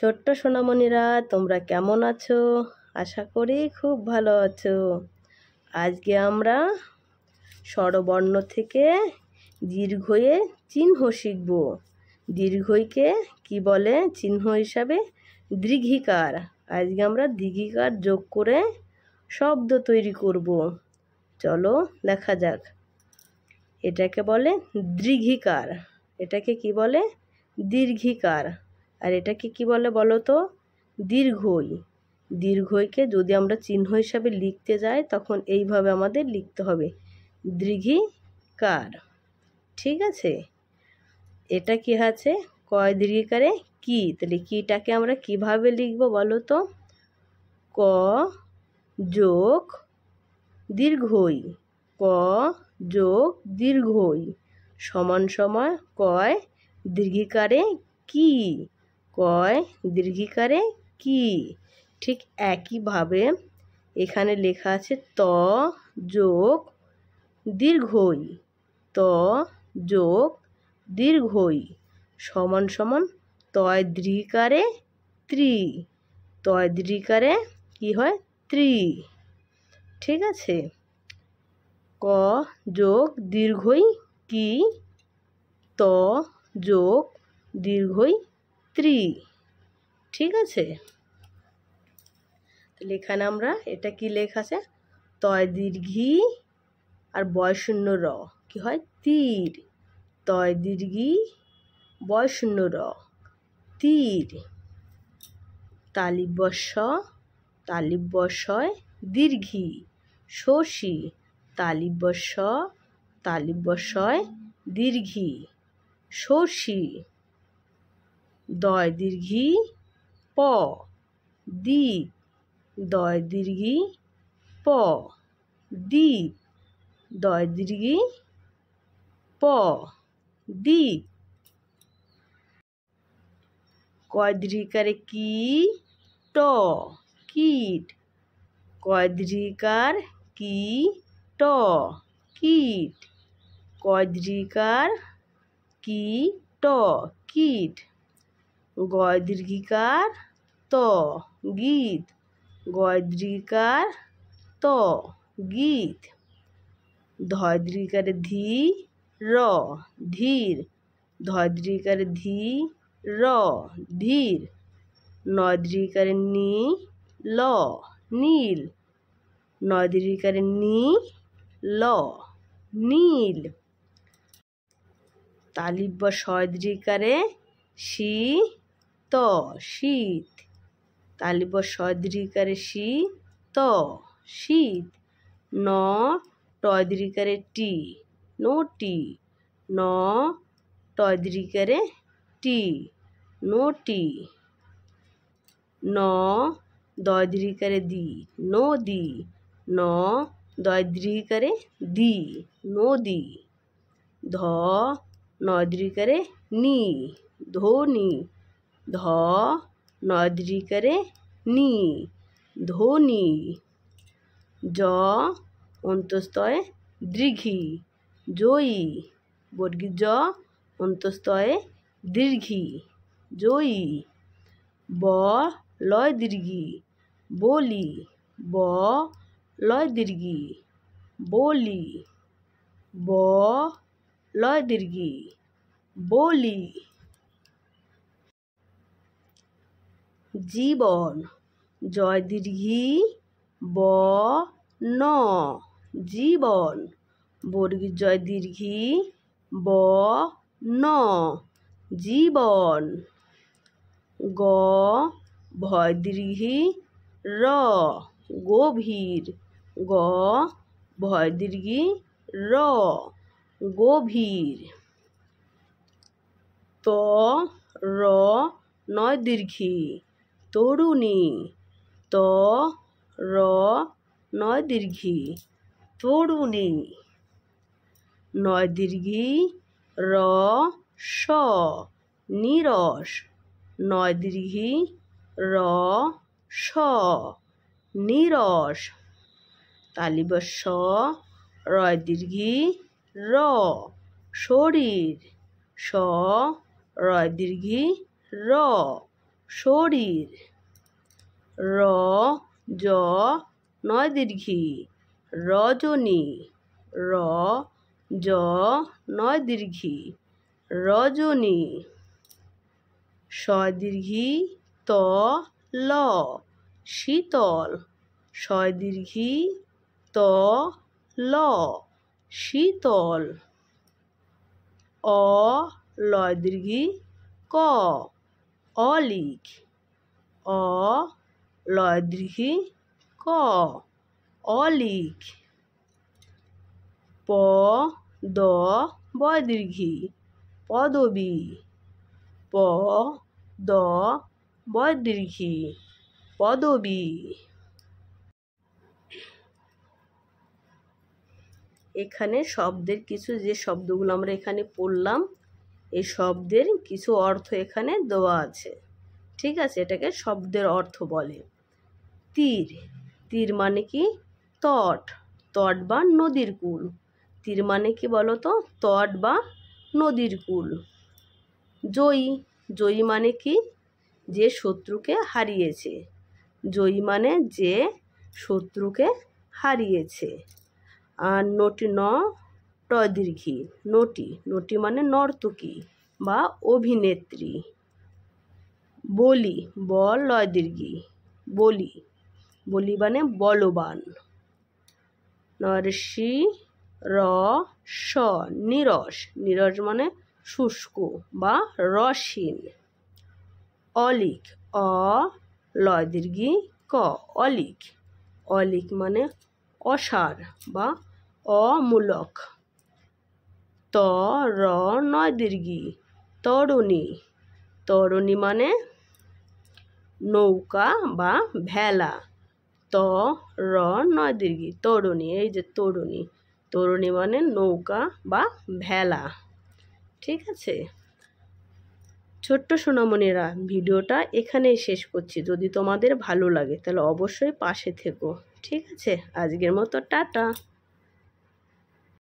ছোট্ট সোনামণিরা তোমরা কেমন আছো আশা করি খুব ভালো আছো আজকে আমরা স্বরবর্ণ থেকে দীর্ঘয়ে চিহ্ন শিখব দীর্ঘইকে কি বলে চিহ্ন হিসাবে দীর্ঘিকার আজকে আমরা দীর্ঘিকার যোগ করে শব্দ তৈরি করব চলো দেখা যাক এটাকে বলে দীর্ঘিকার এটাকে কি বলে দীর্ঘিকার আর এটাকে কি বলে বলো তো দীর্ঘই দীর্ঘইকে যদি আমরা চিহ্ন হিসাবে লিখতে যাই তখন এইভাবে আমাদের লিখতে হবে দীর্ঘিকার ঠিক আছে এটা কি আছে কয় দীর্ঘিকারে কি তাহলে কিটাকে আমরা কিভাবে লিখব বলো তো ক যোগ দীর্ঘই ক যোগ দীর্ঘই সমান সময় কয় দীর্ঘিকারে কি কয় দীর্ঘিকারে কি ঠিক একইভাবে এখানে লেখা আছে ত যোগ দীর্ঘই ত যোগ দীর্ঘই সমান সমান তয় দৃঢ়িকারে ত্রি তয় দৃঢ়িকারে কি হয় ত্রি ঠিক আছে ক যোগ দীর্ঘই কি ত যোগ দীর্ঘই স্ত্রী ঠিক আছে লেখান আমরা এটা কি লেখা আছে তয় দীর্ঘি আর বয়শূন্য র কি হয় তীর তয় দীর্ঘি বয়শূন্য র তীর তালিবস্য তালিবর্ষয় দীর্ঘি শশী তালিবস্য তালিবর্ষয় দীর্ঘি শশী দয় দীর্ঘি প দি দয় দীর্ঘি প দি দয় দীর্ঘি প দি কয় দীর্ঘি কারে কি ট কীট কয় দীর্ঘিকার কি ট কীট কয় দীর্ঘিকার কি ট কীট গদ্রিকার ত গীত গদ্রিকার ত গীত ধদ্রিকার ধি র ধীর ধদ্রিকার ধি র ধীর নদ্রিকার নি ল নীল নদ্রিকার নি ল নীল তালিব্য সয়দ্রিকারে শি ত শীত তালিব সদ্রিকারে শি ত শীত ন টদ্রিকারে টি টি ন টদ্রিকারে টি টি ন দদ্রিকারে দি নো দি ন দদ্রিকারে দি নদী ধ নদ্রিকারে নি ধোনি ध नदरी करे नी धोनी ज अंतस्तय दीर्घी जोई बर्गी ज अंतस्तय दीर्घी जोई ब लय दीर्घी बोली ब लय दीर्घी बोली ब लय दीर्घी बोली জীবন জয় দীর্ঘি ব ন জীবন বর্গী জয় দীর্ঘি ব ন জীবন গ ভয় দীর্ঘি র গভীর গ ভয় দীর্ঘি র গভীর ত র নয় দীর্ঘি তরুণী ত র নয় দীর্ঘি তরুণী নয় দীর্ঘি র স নিরস নয় দীর্ঘি র স নিরস তালিব স রয় দীর্ঘি র শরীর স রয় দীর্ঘি র শরীর র জ নয় দীর্ঘি রজনী র জ নয় দীর্ঘি রজনী স দীর্ঘি ত ল শীতল শয় দীর্ঘি ত ল শীতল অ লয় দীর্ঘি ক অলিক অ লদৃহি ক অলিক প দ বদৃঘি পদবী প দ বদৃঘি পদবী এখানে শব্দের কিছু যে শব্দগুলো আমরা এখানে পড়লাম এই শব্দের কিছু অর্থ এখানে দেওয়া আছে ঠিক আছে এটাকে শব্দের অর্থ বলে তীর তীর মানে কি তট তট বা নদীর কুল তীর মানে কি বলো তো তট বা নদীর কুল জয়ী জয়ী মানে কি যে শত্রুকে হারিয়েছে জয়ী মানে যে শত্রুকে হারিয়েছে আর নটি ন টয় নটি নটি মানে নর্তকী বা অভিনেত্রী বলি বল লয় বলি বলি মানে বলবান নরসি র স নিরস নিরস মানে শুষ্ক বা রসীন অলিক অ লয় ক অলিক অলিক মানে অসার বা অমূলক ত র নয় দীর্ঘি তরণী তরণী মানে নৌকা বা ভেলা ত র নয় দীর্ঘি তরুণী এই যে তরুণী তরুণী মানে নৌকা বা ভেলা ঠিক আছে ছোট্ট সোনামণিরা ভিডিওটা এখানেই শেষ করছি যদি তোমাদের ভালো লাগে তাহলে অবশ্যই পাশে থেকো ঠিক আছে আজকের মতো টাটা